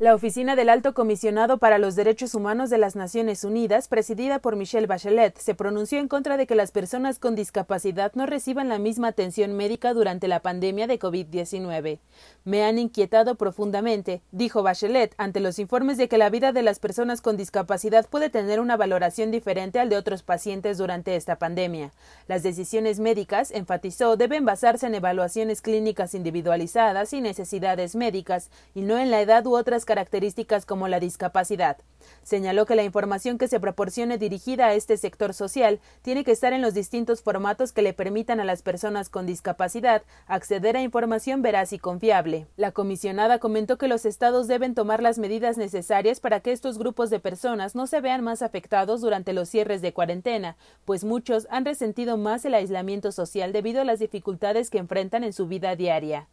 La Oficina del Alto Comisionado para los Derechos Humanos de las Naciones Unidas, presidida por Michelle Bachelet, se pronunció en contra de que las personas con discapacidad no reciban la misma atención médica durante la pandemia de COVID-19. Me han inquietado profundamente, dijo Bachelet, ante los informes de que la vida de las personas con discapacidad puede tener una valoración diferente al de otros pacientes durante esta pandemia. Las decisiones médicas, enfatizó, deben basarse en evaluaciones clínicas individualizadas y necesidades médicas, y no en la edad u otras características como la discapacidad. Señaló que la información que se proporcione dirigida a este sector social tiene que estar en los distintos formatos que le permitan a las personas con discapacidad acceder a información veraz y confiable. La comisionada comentó que los estados deben tomar las medidas necesarias para que estos grupos de personas no se vean más afectados durante los cierres de cuarentena, pues muchos han resentido más el aislamiento social debido a las dificultades que enfrentan en su vida diaria.